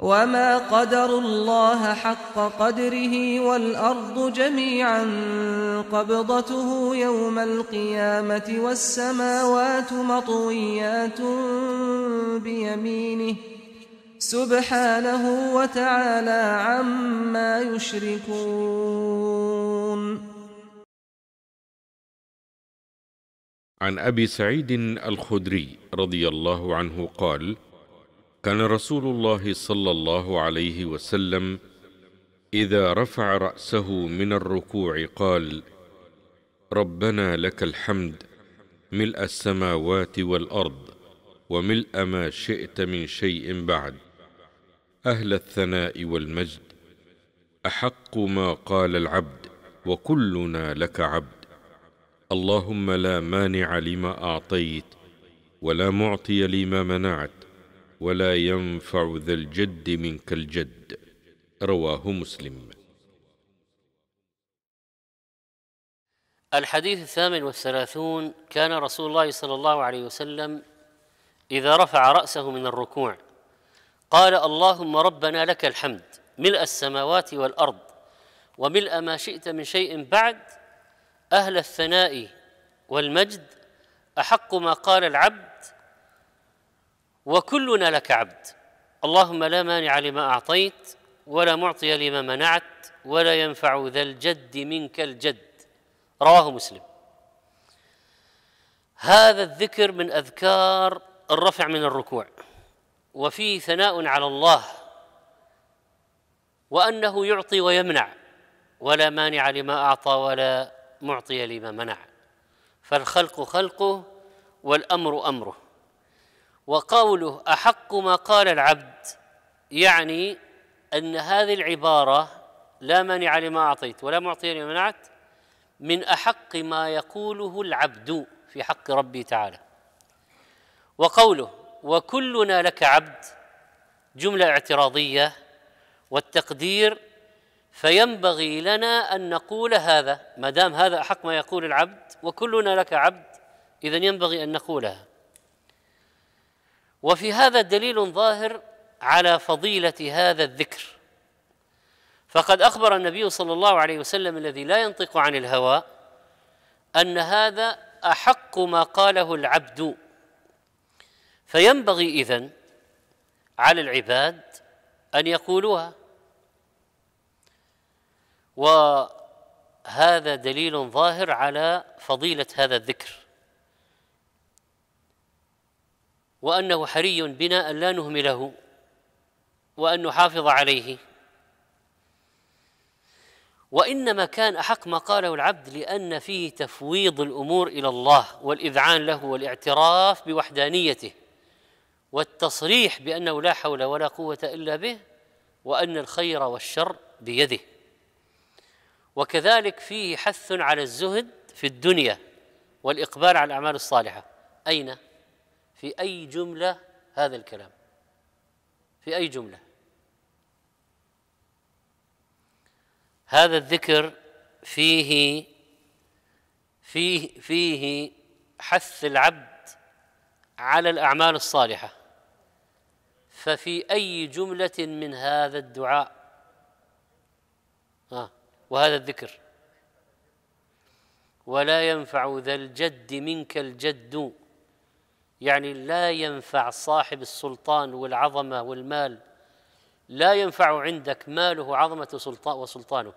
وما قدروا الله حق قدره والأرض جميعا قبضته يوم القيامة والسماوات مطويات بيمينه سبحانه وتعالى عما يشركون عن أبي سعيد الخدري رضي الله عنه قال كان رسول الله صلى الله عليه وسلم إذا رفع رأسه من الركوع قال ربنا لك الحمد ملء السماوات والأرض وملء ما شئت من شيء بعد أهل الثناء والمجد أحق ما قال العبد وكلنا لك عبد اللهم لا مانع لما أعطيت ولا معطي لما منعت ولا ينفع ذا الجد منك الجد رواه مسلم الحديث الثامن والثلاثون كان رسول الله صلى الله عليه وسلم إذا رفع رأسه من الركوع قال اللهم ربنا لك الحمد ملء السماوات والأرض وملء ما شئت من شيء بعد أهل الثناء والمجد أحق ما قال العبد وكلنا لك عبد اللهم لا مانع لما اعطيت ولا معطي لما منعت ولا ينفع ذا الجد منك الجد رواه مسلم هذا الذكر من اذكار الرفع من الركوع وفيه ثناء على الله وانه يعطي ويمنع ولا مانع لما اعطى ولا معطي لما منع فالخلق خلقه والامر امره وقوله احق ما قال العبد يعني ان هذه العباره لا مانع لما اعطيت ولا معطي لما منعت من احق ما يقوله العبد في حق ربي تعالى وقوله وكلنا لك عبد جمله اعتراضيه والتقدير فينبغي لنا ان نقول هذا ما دام هذا احق ما يقول العبد وكلنا لك عبد اذا ينبغي ان نقولها وفي هذا دليل ظاهر على فضيله هذا الذكر فقد اخبر النبي صلى الله عليه وسلم الذي لا ينطق عن الهوى ان هذا احق ما قاله العبد فينبغي اذن على العباد ان يقولوها وهذا دليل ظاهر على فضيله هذا الذكر وأنه حري بنا أن لا نهمله وأن نحافظ عليه وإنما كان أحق ما قاله العبد لأن فيه تفويض الأمور إلى الله والإذعان له والاعتراف بوحدانيته والتصريح بأنه لا حول ولا قوة إلا به وأن الخير والشر بيده وكذلك فيه حث على الزهد في الدنيا والإقبال على الأعمال الصالحة أين؟ في أي جملة هذا الكلام في أي جملة هذا الذكر فيه فيه فيه حث العبد على الأعمال الصالحة ففي أي جملة من هذا الدعاء آه، وهذا الذكر ولا ينفع ذا الجد منك الجد يعني لا ينفع صاحب السلطان والعظمه والمال لا ينفع عندك ماله عظمه سلطان وسلطانه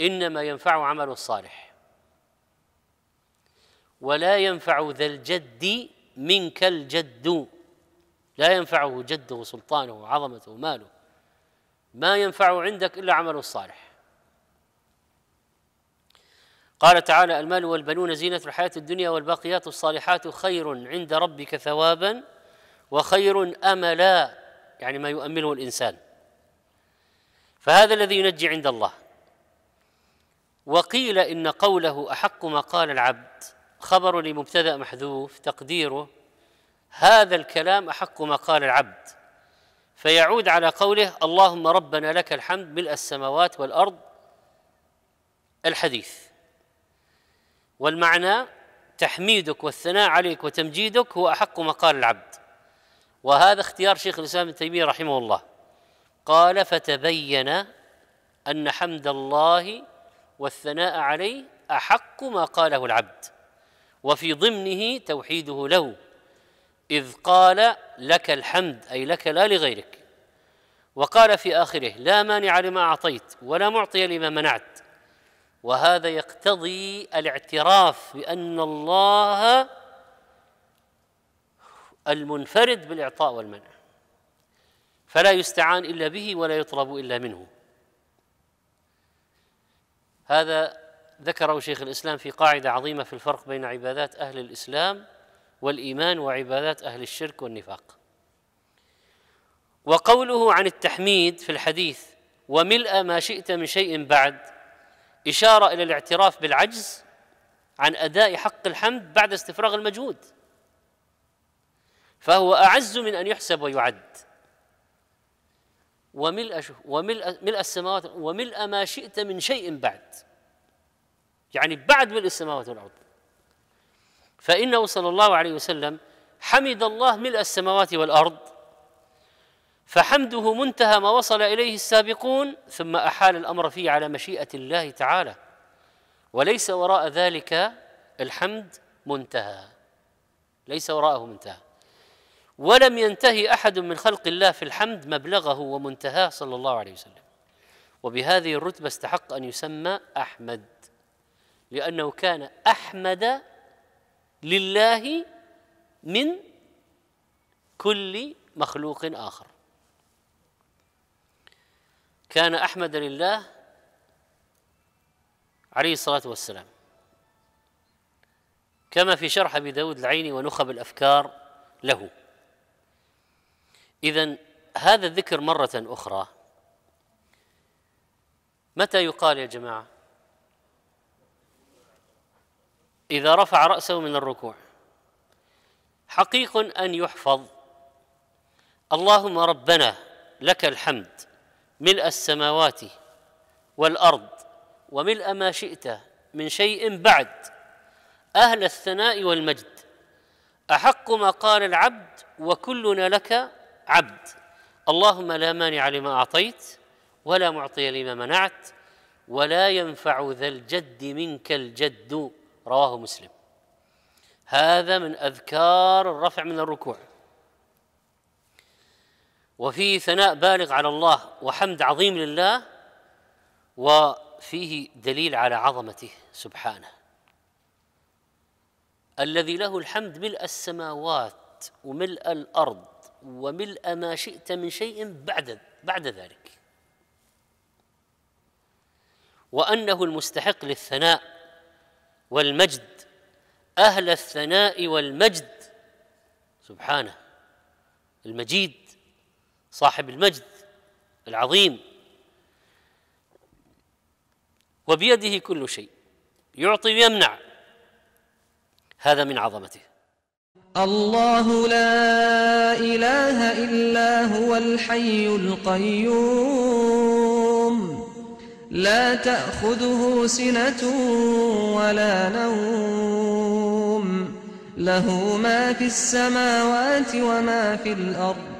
انما ينفع عمله الصالح ولا ينفع ذا الجد منك الجد لا ينفعه جده سلطانه وعظمته وماله ما ينفع عندك الا عمله الصالح قال تعالى المال والبنون زينة الحياة الدنيا والباقيات الصالحات خير عند ربك ثوابا وخير أملا يعني ما يؤمله الإنسان فهذا الذي ينجي عند الله وقيل إن قوله أحق ما قال العبد خبر لمبتدأ محذوف تقديره هذا الكلام أحق ما قال العبد فيعود على قوله اللهم ربنا لك الحمد ملء السماوات والأرض الحديث والمعنى تحميدك والثناء عليك وتمجيدك هو احق مقال العبد وهذا اختيار شيخ الاسلام ابن تيميه رحمه الله قال فتبين ان حمد الله والثناء عليه احق ما قاله العبد وفي ضمنه توحيده له اذ قال لك الحمد اي لك لا لغيرك وقال في اخره لا مانع لما اعطيت ولا معطي لما منعت وهذا يقتضي الاعتراف بأن الله المنفرد بالإعطاء والمنع فلا يستعان إلا به ولا يطلب إلا منه هذا ذكره شيخ الإسلام في قاعدة عظيمة في الفرق بين عبادات أهل الإسلام والإيمان وعبادات أهل الشرك والنفاق وقوله عن التحميد في الحديث وملء ما شئت من شيء بعد إشارة إلى الاعتراف بالعجز عن أداء حق الحمد بعد استفراغ المجهود فهو أعز من أن يحسب ويعد وملء وملء ملء السماوات وملء ما شئت من شيء بعد يعني بعد ملء السماوات والأرض فإنه صلى الله عليه وسلم حمد الله ملء السماوات والأرض فحمده منتهى ما وصل اليه السابقون ثم احال الامر فيه على مشيئه الله تعالى وليس وراء ذلك الحمد منتهى ليس وراءه منتهى ولم ينتهي احد من خلق الله في الحمد مبلغه ومنتهاه صلى الله عليه وسلم وبهذه الرتبه استحق ان يسمى احمد لانه كان احمد لله من كل مخلوق اخر كان أحمد لله عليه الصلاة والسلام كما في شرح أبي داود العيني ونخب الأفكار له إذا هذا الذكر مرة أخرى متى يقال يا جماعة إذا رفع رأسه من الركوع حقيق أن يحفظ اللهم ربنا لك الحمد ملء السماوات والارض وملء ما شئت من شيء بعد اهل الثناء والمجد احق ما قال العبد وكلنا لك عبد اللهم لا مانع لما اعطيت ولا معطي لما منعت ولا ينفع ذا الجد منك الجد رواه مسلم هذا من اذكار الرفع من الركوع وفيه ثناء بالغ على الله وحمد عظيم لله وفيه دليل على عظمته سبحانه الذي له الحمد ملء السماوات وملء الارض وملء ما شئت من شيء بعد بعد ذلك وانه المستحق للثناء والمجد اهل الثناء والمجد سبحانه المجيد صاحب المجد العظيم وبيده كل شيء يعطي ويمنع هذا من عظمته الله لا اله الا هو الحي القيوم لا تاخذه سنه ولا نوم له ما في السماوات وما في الارض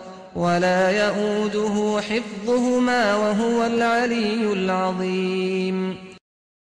ولا يؤوده حفظهما وهو العلي العظيم